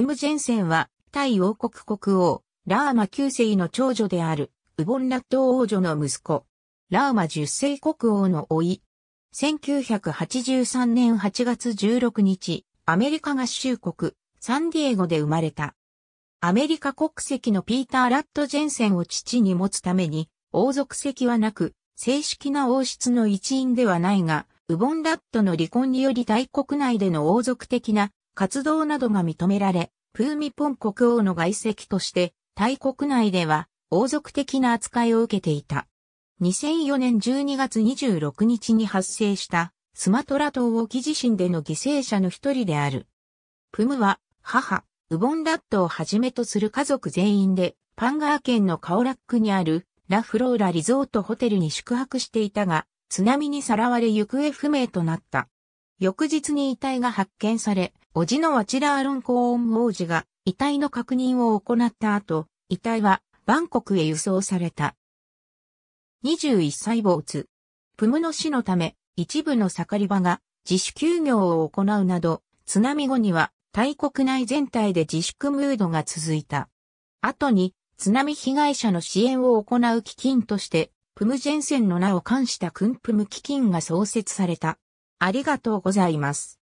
クムジェンセンは、タイ王国国王、ラーマ9世の長女である、ウボンラット王女の息子、ラーマ10世国王の甥い。1983年8月16日、アメリカ合衆国、サンディエゴで生まれた。アメリカ国籍のピーター・ラット・ジェンセンを父に持つために、王族籍はなく、正式な王室の一員ではないが、ウボンラットの離婚により大国内での王族的な活動などが認められ、プーミポン国王の外籍として、タイ国内では王族的な扱いを受けていた。2004年12月26日に発生したスマトラ島沖地震での犠牲者の一人である。プムは母、ウボンラットをはじめとする家族全員でパンガー県のカオラックにあるラフローラリゾートホテルに宿泊していたが、津波にさらわれ行方不明となった。翌日に遺体が発見され、おじのワチラーロンコーン王子が遺体の確認を行った後、遺体はバンコクへ輸送された。21歳没。プムの死のため、一部の盛り場が自主休業を行うなど、津波後には大国内全体で自粛ムードが続いた。後に津波被害者の支援を行う基金として、プムジェンセンの名を冠したクンプム基金が創設された。ありがとうございます。